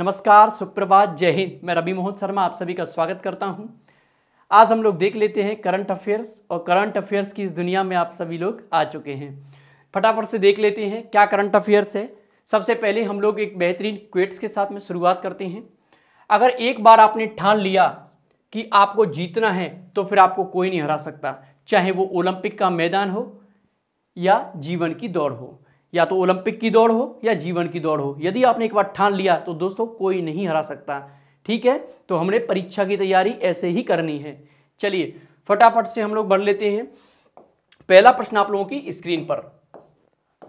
नमस्कार सुप्रभात जय हिंद मैं रवि मोहन शर्मा आप सभी का स्वागत करता हूं आज हम लोग देख लेते हैं करंट अफेयर्स और करंट अफेयर्स की इस दुनिया में आप सभी लोग आ चुके हैं फटाफट से देख लेते हैं क्या करंट अफेयर्स है सबसे पहले हम लोग एक बेहतरीन क्वेट्स के साथ में शुरुआत करते हैं अगर एक बार आपने ठान लिया कि आपको जीतना है तो फिर आपको कोई नहीं हरा सकता चाहे वो ओलंपिक का मैदान हो या जीवन की दौड़ हो या तो ओलंपिक की दौड़ हो या जीवन की दौड़ हो यदि आपने एक बार ठान लिया तो दोस्तों कोई नहीं हरा सकता ठीक है तो हमने परीक्षा की तैयारी ऐसे ही करनी है चलिए फटाफट से हम लोग बढ़ लेते हैं पहला प्रश्न आप लोगों की स्क्रीन पर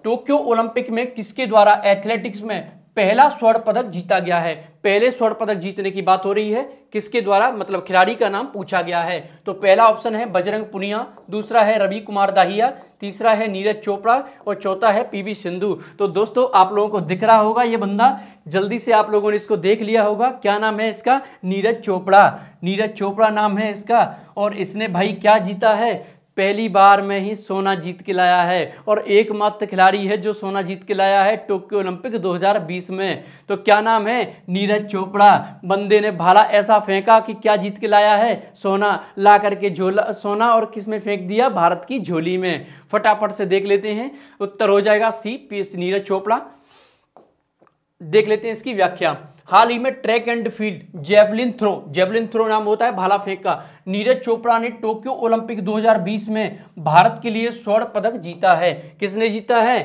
टोक्यो ओलंपिक में किसके द्वारा एथलेटिक्स में पहला स्वर्ण पदक जीता गया है पहले स्वर्ण पदक जीतने की बात हो रही है किसके द्वारा मतलब खिलाड़ी का नाम पूछा गया है तो पहला ऑप्शन है बजरंग पुनिया दूसरा है रवि कुमार दाहिया तीसरा है नीरज चोपड़ा और चौथा है पीवी सिंधु तो दोस्तों आप लोगों को दिख रहा होगा ये बंदा जल्दी से आप लोगों ने इसको देख लिया होगा क्या नाम है इसका नीरज चोपड़ा नीरज चोपड़ा नाम है इसका और इसने भाई क्या जीता है पहली बार में ही सोना जीत के लाया है और एकमात्र खिलाड़ी है जो सोना जीत के लाया है टोक्यो ओलंपिक 2020 में तो क्या नाम है नीरज चोपड़ा बंदे ने भाला ऐसा फेंका कि क्या जीत के लाया है सोना ला करके झोला सोना और किस में फेंक दिया भारत की झोली में फटाफट से देख लेते हैं उत्तर हो जाएगा सी पी नीरज चोपड़ा देख लेते हैं इसकी व्याख्या हाल ही में track and field javelin throw javelin throw नाम होता है भाला फेंक का नीरज चोपड़ा ने टोक्यो ओलंपिक 2020 में भारत के लिए स्वर्ण पदक जीता है किसने जीता है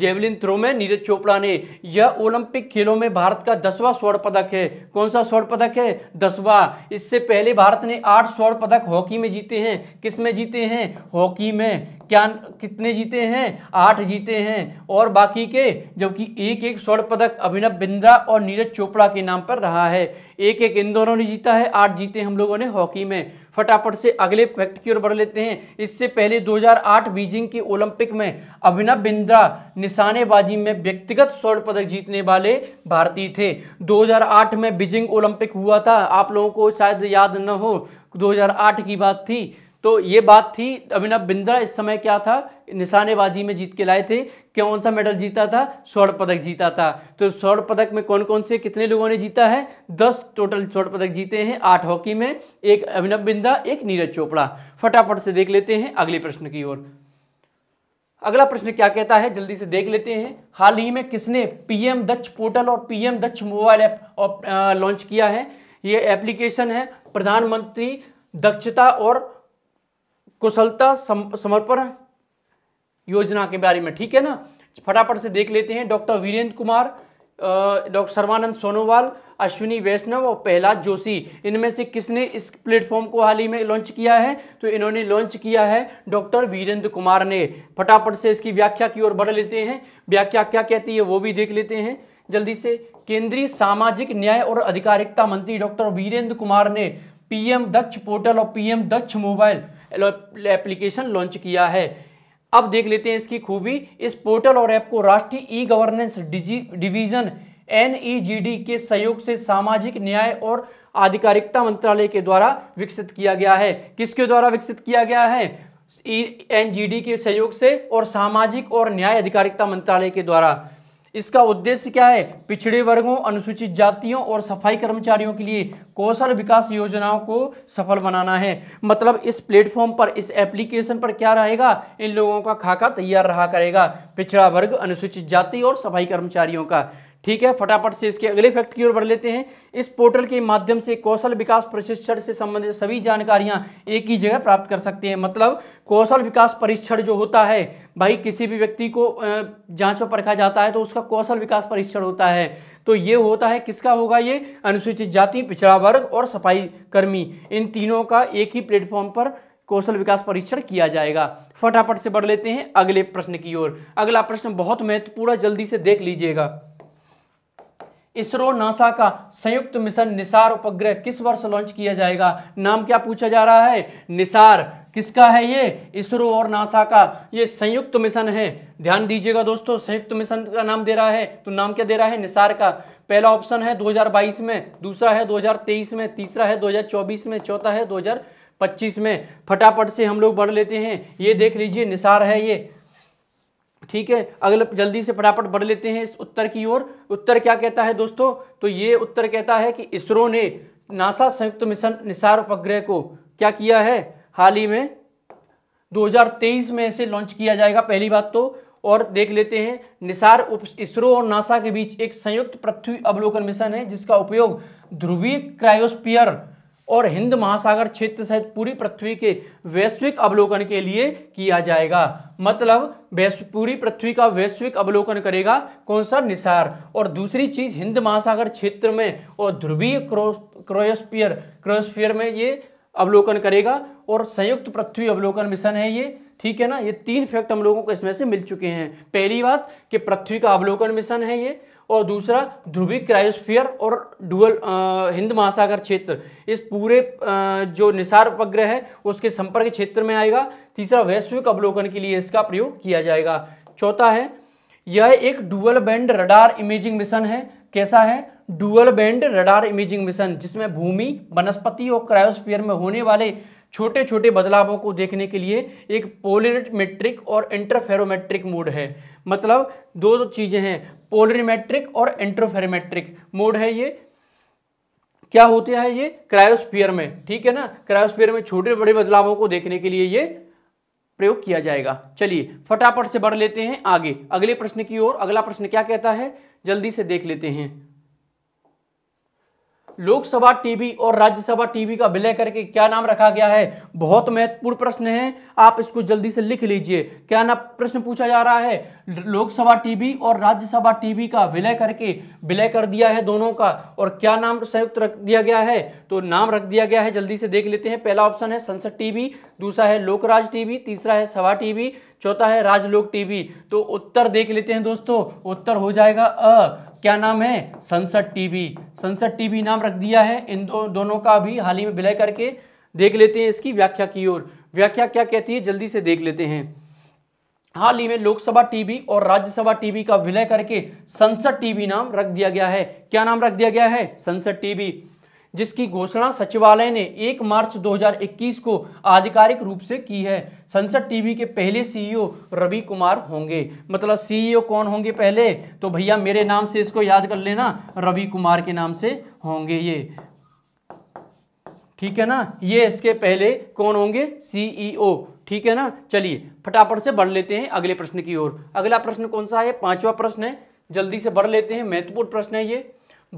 जेवलिन थ्रो में नीरज चोपड़ा ने यह ओलंपिक खेलों में भारत का दसवां स्वर्ण पदक है कौन सा स्वर्ण पदक है दसवां इससे पहले भारत ने आठ स्वर्ण पदक हॉकी में जीते हैं किस में जीते हैं हॉकी में क्या कितने जीते हैं आठ जीते हैं और बाकी के जबकि एक एक स्वर्ण पदक अभिनव बिंद्रा और नीरज चोपड़ा के नाम पर रहा है एक एक इन दोनों ने जीता है आठ जीते हम लोगों ने हॉकी में फटाफट से अगले फैक्ट की ओर बढ़ लेते हैं इससे पहले 2008 बीजिंग के ओलंपिक में अभिनव बिंद्रा निशानेबाजी में व्यक्तिगत स्वर्ण पदक जीतने वाले भारतीय थे 2008 में बीजिंग ओलंपिक हुआ था आप लोगों को शायद याद न हो 2008 की बात थी तो ये बात थी अभिनव बिंद्रा इस समय क्या था निशानेबाजी में जीत के लाए थे कौन सा मेडल जीता था स्वर्ण पदक जीता था तो स्वर्ण पदक में कौन कौन से कितने लोगों ने जीता है दस टोटल स्वर्ण पदक जीते हैं आठ हॉकी में एक अभिनव बिंद्रा एक नीरज चोपड़ा फटाफट से देख लेते हैं अगले प्रश्न की ओर अगला प्रश्न क्या कहता है जल्दी से देख लेते हैं हाल ही में किसने पीएम दक्ष पोर्टल और PM Daksh mobile app launch किया है ये एप्लीकेशन है प्रधानमंत्री दक्षता और कुशलता समर्पण योजना के बारे में ठीक है ना फटाफट से देख लेते हैं डॉक्टर वीरेंद्र कुमार डॉक्टर सर्वानंद सोनोवाल अश्विनी वैष्णव और प्रहलाद जोशी इनमें से किसने इस प्लेटफॉर्म को हाल ही में लॉन्च किया है तो इन्होंने लॉन्च किया है डॉक्टर वीरेंद्र कुमार ने फटाफट से इसकी व्याख्या की ओर बढ़ लेते हैं व्याख्या क्या कहती है वो भी देख लेते हैं जल्दी से केंद्रीय सामाजिक न्याय और अधिकारिकता मंत्री डॉक्टर वीरेंद्र कुमार ने पीएम दक्ष पोर्टल और PM Daksh mobile application launch किया है अब देख लेते हैं इसकी खूबी इस पोर्टल और ऐप को राष्ट्रीय ई गवर्नेंस डिवीजन एन के सहयोग से सामाजिक न्याय और आधिकारिकता मंत्रालय के द्वारा विकसित किया गया है किसके द्वारा विकसित किया गया है एन e- के सहयोग से और सामाजिक और न्याय अधिकारिकता मंत्रालय के द्वारा इसका उद्देश्य क्या है पिछड़े वर्गों अनुसूचित जातियों और सफाई कर्मचारियों के लिए कौशल विकास योजनाओं को सफल बनाना है मतलब इस प्लेटफॉर्म पर इस एप्लीकेशन पर क्या रहेगा इन लोगों का खाका तैयार रहा करेगा पिछड़ा वर्ग अनुसूचित जाति और सफाई कर्मचारियों का ठीक है फटाफट से इसके अगले फैक्ट की ओर बढ़ लेते हैं इस पोर्टल के माध्यम से कौशल विकास प्रशिक्षण से संबंधित सभी जानकारियां एक ही जगह प्राप्त कर सकते हैं मतलब कौशल विकास परीक्षण जो होता है भाई किसी भी व्यक्ति को जांचों परखा जाता है तो उसका कौशल विकास परीक्षण होता है तो ये होता है किसका होगा ये अनुसूचित जाति पिछड़ा वर्ग और सफाई कर्मी इन तीनों का एक ही प्लेटफॉर्म पर कौशल विकास परीक्षण किया जाएगा फटाफट से बढ़ लेते हैं अगले प्रश्न की ओर अगला प्रश्न बहुत महत्वपूर्ण जल्दी से देख लीजिएगा इसरो नासा का संयुक्त मिशन निसार उपग्रह किस वर्ष लॉन्च किया जाएगा नाम क्या पूछा जा रहा है निसार किसका है ये इसरो और नासा का ये संयुक्त मिशन है ध्यान दीजिएगा दोस्तों संयुक्त मिशन का नाम दे रहा है तो नाम क्या दे रहा है निसार का पहला ऑप्शन है 2022 में दूसरा है 2023 में तीसरा है 2024 में चौथा है 2025 में फटाफट से हम लोग बढ़ लेते हैं ये देख लीजिए निसार है ये ठीक है अगले जल्दी से फटाफट बढ़ लेते हैं इस उत्तर की ओर उत्तर क्या कहता है दोस्तों तो ये उत्तर कहता है कि इसरो ने नासा संयुक्त मिशन निसार उपग्रह को क्या किया है हाल ही में 2023 में इसे लॉन्च किया जाएगा पहली बात तो और देख लेते हैं निसार उप इसरो और नासा के बीच एक संयुक्त पृथ्वी अवलोकन मिशन है जिसका उपयोग ध्रुवीय क्रायोस्पियर और हिंद महासागर क्षेत्र सहित पूरी पृथ्वी के वैश्विक अवलोकन के लिए किया जाएगा मतलब पूरी पृथ्वी का वैश्विक अवलोकन करेगा कौन सा निसार और दूसरी चीज हिंद महासागर क्षेत्र में और ध्रुवीय क्रोस्पियर क्रोस्पियर में ये अवलोकन करेगा और संयुक्त पृथ्वी अवलोकन मिशन है ये ठीक है ना ये तीन फैक्ट हम लोगों को इसमें से मिल चुके हैं पहली बात कि पृथ्वी का अवलोकन मिशन है ये और दूसरा ध्रुवी क्राइस्फियर और डुअल हिंद महासागर क्षेत्र इस पूरे आ, जो निसार उपग्रह है उसके संपर्क क्षेत्र में आएगा तीसरा वैश्विक अवलोकन के लिए इसका प्रयोग किया जाएगा चौथा है यह एक dual band radar imaging mission है कैसा है dual band radar imaging mission जिसमें भूमि वनस्पति और क्रायोस्फीयर में होने वाले छोटे छोटे बदलावों को देखने के लिए एक पोलिमेट्रिक और इंटरफेरोमेट्रिक मोड है मतलब दो दो चीज़ें हैं पोलिमेट्रिक और इंटरफेरोमेट्रिक मोड है ये क्या होते हैं ये क्रायोस्फीयर में ठीक है ना क्रायोस्फीयर में छोटे बड़े बदलावों को देखने के लिए ये प्रयोग किया जाएगा चलिए फटाफट से बढ़ लेते हैं आगे अगले प्रश्न की ओर अगला प्रश्न क्या कहता है जल्दी से देख लेते हैं लोकसभा टीवी और राज्यसभा टीवी का विलय करके क्या नाम रखा गया है बहुत महत्वपूर्ण प्रश्न है आप इसको जल्दी से लिख लीजिए क्या नाम प्रश्न पूछा जा रहा है लोकसभा टीवी और राज्यसभा टीवी का विलय करके विलय कर दिया है दोनों का और क्या नाम संयुक्त रख दिया गया है तो नाम रख दिया गया है जल्दी से देख लेते हैं पहला ऑप्शन है संसद टीवी दूसरा है लोकराज टीवी तीसरा है सभा टीवी चौथा है राजलोक टीवी तो उत्तर देख लेते हैं दोस्तों उत्तर हो जाएगा अ क्या नाम है संसद टीवी संसद टीवी नाम रख दिया है इन दो, दोनों का भी हाल ही में विलय करके देख लेते हैं इसकी व्याख्या की ओर व्याख्या क्या कहती है जल्दी से देख लेते हैं हाल ही में लोकसभा टीवी और राज्यसभा टीवी का विलय करके संसद टीवी नाम रख दिया गया है क्या नाम रख दिया गया है संसद टीवी जिसकी घोषणा सचिवालय ने 1 मार्च 2021 को आधिकारिक रूप से की है संसद टीवी के पहले सीईओ रवि कुमार होंगे मतलब सीईओ कौन होंगे पहले तो भैया मेरे नाम से इसको याद कर लेना रवि कुमार के नाम से होंगे ये ठीक है ना ये इसके पहले कौन होंगे सीईओ ठीक है ना चलिए फटाफट से बढ़ लेते हैं अगले प्रश्न की ओर अगला प्रश्न कौन सा है पांचवा प्रश्न है जल्दी से बढ़ लेते हैं महत्वपूर्ण प्रश्न है ये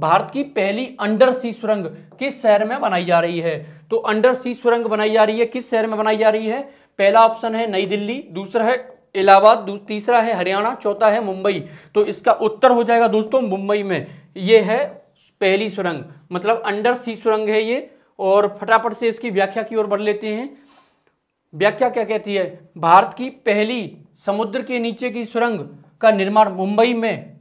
भारत की पहली अंडर सी सुरंग किस शहर में बनाई जा रही है तो अंडर सी सुरंग बनाई जा रही है किस शहर में बनाई जा रही है पहला ऑप्शन है नई दिल्ली दूसरा है इलाहाबाद तीसरा है हरियाणा चौथा है मुंबई तो इसका उत्तर हो जाएगा दोस्तों मुंबई में ये है पहली सुरंग मतलब अंडर सी सुरंग है ये और फटाफट से इसकी व्याख्या की ओर बढ़ लेते हैं व्याख्या क्या कहती है भारत की पहली समुद्र के नीचे की सुरंग का निर्माण मुंबई में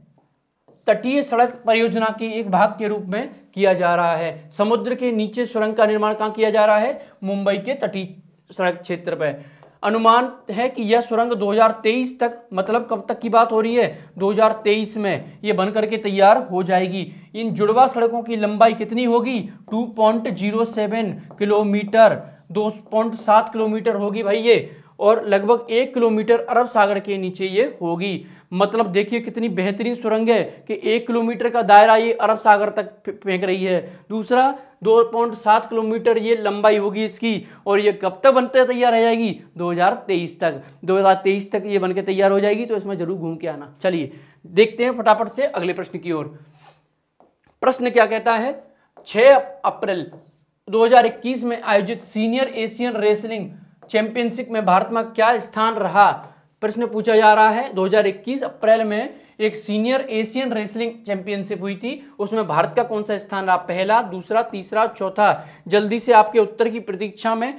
तटीय सड़क परियोजना के एक भाग के रूप में किया जा रहा है समुद्र के नीचे सुरंग का निर्माण कहाँ किया जा रहा है मुंबई के तटीय सड़क क्षेत्र पर अनुमान है कि यह सुरंग 2023 तक मतलब कब तक की बात हो रही है 2023 में ये बन करके तैयार हो जाएगी इन जुड़वा सड़कों की लंबाई कितनी होगी 2.07 किलोमीटर 2.7 किलोमीटर होगी भाई ये और लगभग एक किलोमीटर अरब सागर के नीचे ये होगी मतलब देखिए कितनी बेहतरीन सुरंग है कि एक किलोमीटर का दायरा ये अरब सागर तक फेंक रही है दूसरा दो पॉइंट सात किलोमीटर ये लंबाई होगी इसकी और ये कब तक बनते तैयार हो जाएगी 2023 तक 2023 तक ये बनकर तैयार हो जाएगी तो इसमें जरूर घूम के आना चलिए देखते हैं फटाफट से अगले प्रश्न की ओर प्रश्न क्या कहता है 6 अप्रैल 2021 में आयोजित सीनियर एशियन रेसलिंग चैंपियनशिप में भारत में क्या स्थान रहा प्रश्न पूछा जा रहा है 2021 अप्रैल में एक सीनियर एशियन रेसलिंग चैंपियनशिप हुई थी उसमें भारत का कौन सा स्थान रहा पहला दूसरा तीसरा चौथा जल्दी से आपके उत्तर की प्रतीक्षा में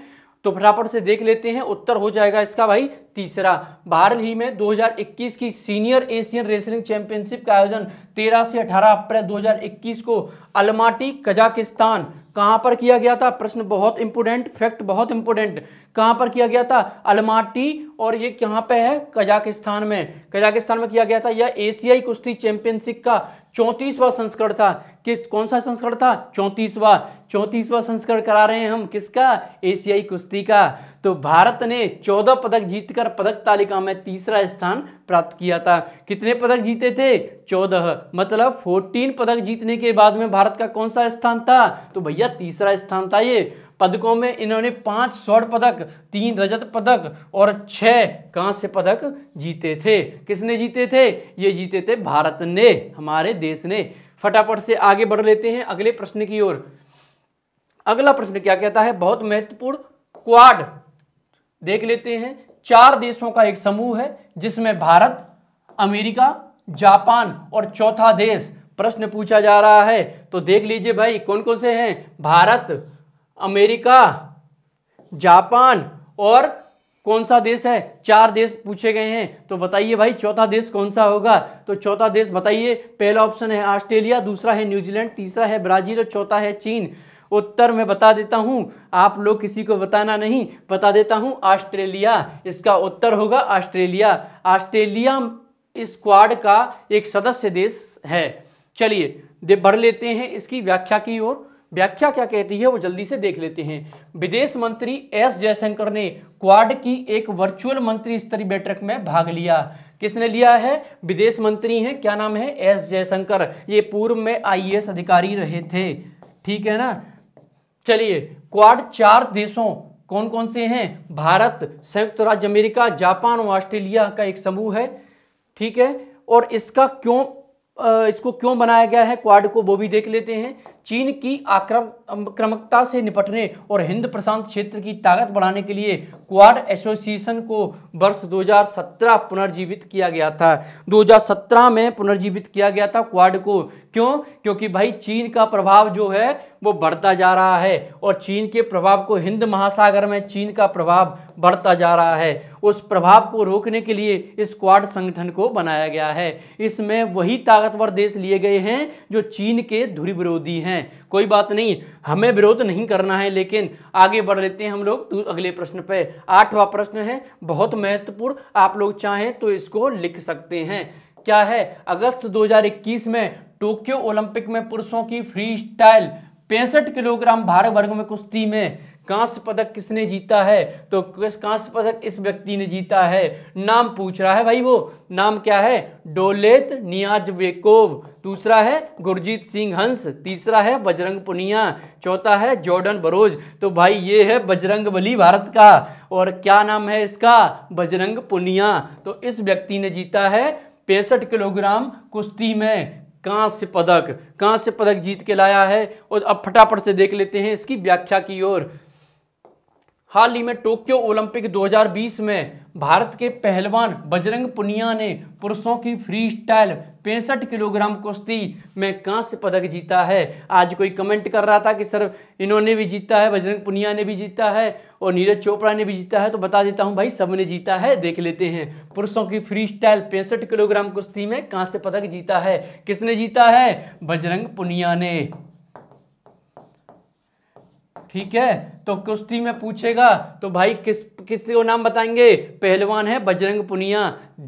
तो फटाफट से देख लेते हैं उत्तर हो जाएगा इसका भाई तीसरा भारत ही में 2021 की सीनियर एशियन रेसलिंग चैंपियनशिप का आयोजन 13 से 18 अप्रैल 2021 को अलमाटी कजाकिस्तान कहां पर किया गया था प्रश्न बहुत इंपोर्टेंट फैक्ट बहुत इंपोर्टेंट कहां पर किया गया था अलमाटी और ये कहाँ पे है कजाकिस्तान में कजाकिस्तान में किया गया था यह एशियाई कुश्ती चैंपियनशिप का चौंतीसवा संस्करण था किस कौन सा संस्करण था चौंतीसवा चौंतीसवां संस्करण करा रहे हैं हम किसका एशियाई कुश्ती का तो भारत ने चौदह पदक जीतकर पदक तालिका में तीसरा स्थान प्राप्त किया था कितने पदक जीते थे चौदह मतलब फोर्टीन पदक जीतने के बाद में भारत का कौन सा स्थान था तो भैया तीसरा स्थान था ये पदकों में इन्होंने पांच स्वर्ण पदक तीन रजत पदक और छह कांस्य पदक जीते थे किसने जीते थे ये जीते थे भारत ने हमारे देश ने फटाफट से आगे बढ़ लेते हैं अगले प्रश्न की ओर अगला प्रश्न क्या कहता है बहुत महत्वपूर्ण क्वाड देख लेते हैं चार देशों का एक समूह है जिसमें भारत अमेरिका जापान और चौथा देश प्रश्न पूछा जा रहा है तो देख लीजिए भाई कौन कौन से हैं भारत अमेरिका जापान और कौन सा देश है चार देश पूछे गए हैं तो बताइए भाई चौथा देश कौन सा होगा तो चौथा देश बताइए पहला ऑप्शन है ऑस्ट्रेलिया दूसरा है न्यूजीलैंड तीसरा है ब्राजील और चौथा है चीन उत्तर में बता देता हूँ आप लोग किसी को बताना नहीं बता देता हूँ ऑस्ट्रेलिया इसका उत्तर होगा ऑस्ट्रेलिया ऑस्ट्रेलिया स्क्वाड का एक सदस्य देश है चलिए बढ़ लेते हैं इसकी व्याख्या की ओर व्याख्या क्या कहती है वो जल्दी से देख लेते हैं विदेश मंत्री एस जयशंकर ने क्वाड की एक वर्चुअल मंत्री स्तरीय बैठक में भाग लिया किसने लिया है विदेश मंत्री हैं क्या नाम है एस जयशंकर ये पूर्व में आईएएस अधिकारी रहे थे ठीक है ना चलिए क्वाड चार देशों कौन कौन से हैं भारत संयुक्त राज्य अमेरिका जापान और ऑस्ट्रेलिया का एक समूह है ठीक है और इसका क्यों इसको क्यों बनाया गया है क्वाड को वो भी देख लेते हैं चीन की आक्रमकता से निपटने और हिंद प्रशांत क्षेत्र की ताकत बढ़ाने के लिए क्वाड एसोसिएशन को वर्ष 2017 पुनर्जीवित किया गया था 2017 में पुनर्जीवित किया गया था क्वाड को क्यों क्योंकि भाई चीन का प्रभाव जो है वो बढ़ता जा रहा है और चीन के प्रभाव को हिंद महासागर में चीन का प्रभाव बढ़ता जा रहा है उस प्रभाव को रोकने के लिए इस क्वाड संगठन को बनाया गया है इसमें वही ताकतवर देश लिए गए हैं जो चीन के धुरी विरोधी हैं हैं कोई बात नहीं हमें विरोध नहीं करना है लेकिन आगे बढ़ लेते हैं हम लोग अगले प्रश्न पे आठवां प्रश्न है बहुत महत्वपूर्ण आप लोग चाहें तो इसको लिख सकते हैं क्या है अगस्त 2021 में टोक्यो ओलंपिक में पुरुषों की फ्री स्टाइल पैंसठ किलोग्राम भारत वर्ग में कुश्ती में कांस्य पदक किसने जीता है तो कांस्य पदक इस व्यक्ति ने जीता है नाम पूछ रहा है भाई वो नाम क्या है डोलेत नियाज वेकोव दूसरा है गुरजीत सिंह हंस तीसरा है बजरंग पुनिया चौथा है जॉर्डन बरोज तो भाई ये है बजरंग बली भारत का और क्या नाम है इसका बजरंग पुनिया तो इस व्यक्ति ने जीता है पैंसठ किलोग्राम कुश्ती में कांस्य पदक कांस्य पदक जीत के लाया है और अब फटाफट से देख लेते हैं इसकी व्याख्या की ओर हाल ही में टोक्यो ओलंपिक 2020 में भारत के पहलवान बजरंग पुनिया ने पुरुषों की फ्री स्टाइल पैंसठ किलोग्राम कुश्ती में कांस्य पदक जीता है आज कोई कमेंट कर रहा था कि सर इन्होंने भी जीता है बजरंग पुनिया ने भी जीता है और नीरज चोपड़ा ने भी जीता है तो बता देता हूँ भाई सब ने जीता है देख लेते हैं पुरुषों की फ्री स्टाइल पैंसठ किलोग्राम कुश्ती में कांस्य पदक जीता है किसने जीता है बजरंग पुनिया ने ठीक है तो कुश्ती में पूछेगा तो भाई किस किस को नाम बताएंगे पहलवान है बजरंग पुनिया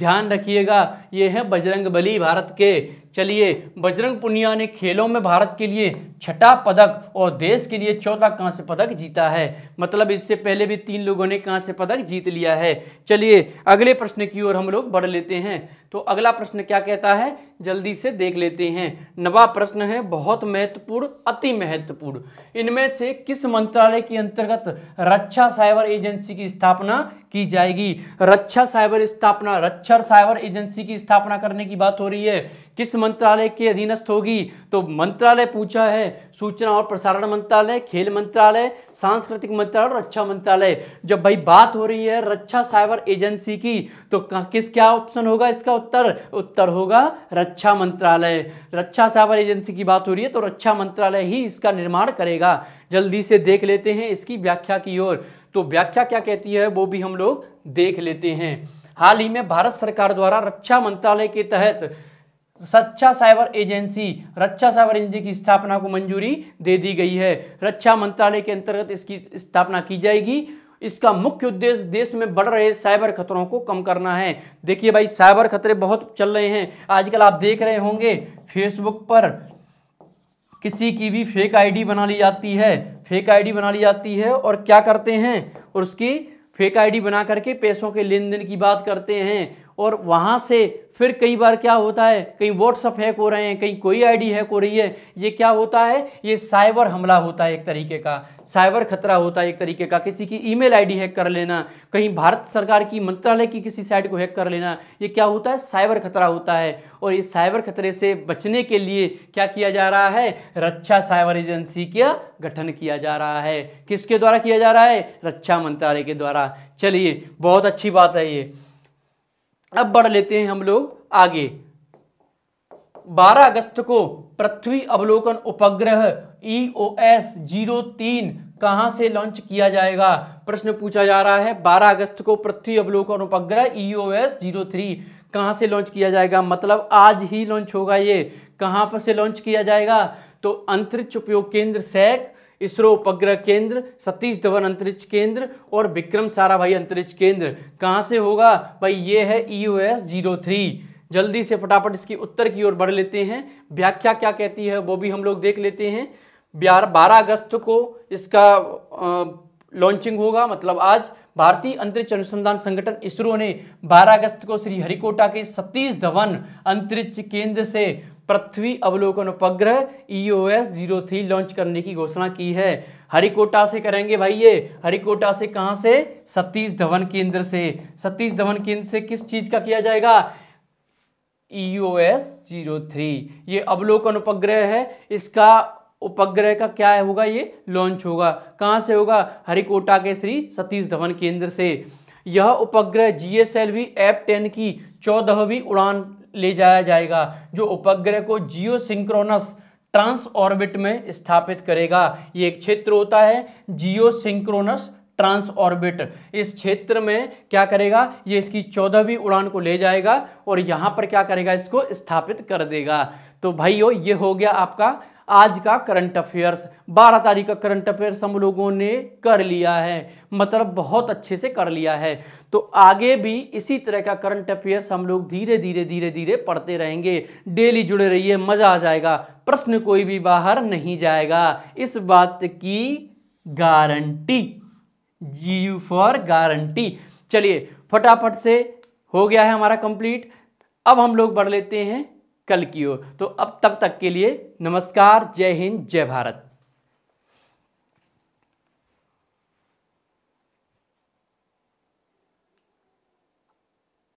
ध्यान रखिएगा ये है बजरंग बली भारत के चलिए बजरंग पुनिया ने खेलों में भारत के लिए छठा पदक और देश के लिए चौथा कांस्य पदक जीता है मतलब इससे पहले भी तीन लोगों ने कांस्य पदक जीत लिया है चलिए अगले प्रश्न की ओर हम लोग बढ़ लेते हैं तो अगला प्रश्न क्या कहता है जल्दी से देख लेते हैं नवा प्रश्न है बहुत महत्वपूर्ण अति महत्वपूर्ण इनमें से किस मंत्रालय के अंतर्गत रक्षा साइबर एजेंसी की स्थापना की जाएगी रक्षा साइबर स्थापना रक्षा साइबर एजेंसी की स्थापना करने की बात हो रही है किस मंत्रालय के अधीनस्थ होगी तो मंत्रालय पूछा है सूचना और प्रसारण मंत्रालय खेल मंत्रालय सांस्कृतिक मंत्रालय और रक्षा मंत्रालय जब भाई बात हो रही है रक्षा साइबर एजेंसी की तो किस क्या ऑप्शन होगा इसका उत्तर उत्तर होगा रक्षा मंत्रालय रक्षा साइबर एजेंसी की बात हो रही है तो रक्षा मंत्रालय ही इसका निर्माण करेगा जल्दी से देख लेते हैं इसकी व्याख्या की ओर तो व्याख्या क्या कहती है वो भी हम लोग देख लेते हैं हाल ही में भारत सरकार द्वारा रक्षा मंत्रालय के तहत सच्चा साइबर एजेंसी रक्षा साइबर एजेंसी की स्थापना को मंजूरी दे दी गई है रक्षा मंत्रालय के अंतर्गत इसकी स्थापना की जाएगी इसका मुख्य उद्देश्य देश में बढ़ रहे साइबर खतरों को कम करना है देखिए भाई साइबर खतरे बहुत चल रहे हैं आजकल आप देख रहे होंगे फेसबुक पर किसी की भी फेक आईडी बना ली जाती है फेक आईडी बना ली जाती है और क्या करते हैं और उसकी फेक आईडी बना करके पैसों के लेन देन की बात करते हैं और वहाँ से फिर कई बार क्या होता है कहीं व्हाट्सअप हैक हो रहे हैं कहीं कोई आईडी हैक हो रही है ये क्या होता है ये साइबर हमला होता है एक तरीके का साइबर खतरा होता है एक तरीके का किसी की ईमेल आईडी हैक कर लेना कहीं भारत सरकार की मंत्रालय की किसी साइट को हैक कर लेना ये क्या होता है साइबर खतरा होता है और ये साइबर खतरे से बचने के लिए क्या किया जा रहा है रक्षा साइबर एजेंसी का गठन किया जा रहा है किसके द्वारा किया जा रहा है रक्षा मंत्रालय के द्वारा चलिए बहुत अच्छी बात है ये अब बढ़ लेते हैं हम लोग आगे 12 अगस्त को पृथ्वी अवलोकन उपग्रह ई ओ एस जीरो तीन कहाँ से लॉन्च किया जाएगा प्रश्न पूछा जा रहा है 12 अगस्त को पृथ्वी अवलोकन उपग्रह E O S zero three कहाँ से लॉन्च किया जाएगा मतलब आज ही लॉन्च होगा ये कहाँ पर से लॉन्च किया जाएगा तो अंतरिक्ष उपयोग केंद्र सैक इसरो उपग्रह केंद्र सतीश धवन अंतरिक्ष केंद्र और विक्रम साराभाई अंतरिक्ष केंद्र कहाँ से होगा भाई ये है E O S zero three जल्दी से फटाफट इसकी उत्तर की ओर बढ़ लेते हैं व्याख्या क्या कहती है वो भी हम लोग देख लेते हैं बारह अगस्त को इसका लॉन्चिंग होगा मतलब आज भारतीय अंतरिक्ष अनुसंधान संगठन इसरो ने 12 अगस्त को श्री हरिकोटा के सतीश धवन अंतरिक्ष केंद्र से पृथ्वी अवलोकन उपग्रह ईओएस जीरो थ्री लॉन्च करने की घोषणा की है हरिकोटा से करेंगे भाई ये हरिकोटा से कहाँ से सतीश धवन केंद्र से सतीश धवन केंद्र से किस चीज़ का किया जाएगा ईओएस जीरो थ्री ये अवलोकन उपग्रह है इसका उपग्रह का क्या होगा ये लॉन्च होगा कहाँ से होगा हरिकोटा के श्री सतीश धवन केंद्र से यह उपग्रह G S L V F ten की चौदहवीं उड़ान ले जाया जाएगा जो उपग्रह को जियो सिंक्रोनस ट्रांस ऑर्बिट में स्थापित करेगा ये एक क्षेत्र होता है जियो सिंक्रोनस ट्रांस ऑर्बिट इस क्षेत्र में क्या करेगा ये इसकी चौदहवीं उड़ान को ले जाएगा और यहाँ पर क्या करेगा इसको स्थापित कर देगा तो भाइयों ये हो गया आपका आज का करंट अफेयर्स 12 तारीख का करंट अफेयर्स हम लोगों ने कर लिया है मतलब बहुत अच्छे से कर लिया है तो आगे भी इसी तरह का करंट अफेयर्स हम लोग धीरे धीरे धीरे धीरे पढ़ते रहेंगे डेली जुड़े रहिए मज़ा आ जाएगा प्रश्न कोई भी बाहर नहीं जाएगा इस बात की guarantee G U for guarantee चलिए फटाफट से हो गया है हमारा कंप्लीट अब हम लोग बढ़ लेते हैं कल की हो तो अब तब तक के लिए नमस्कार जय हिंद जय भारत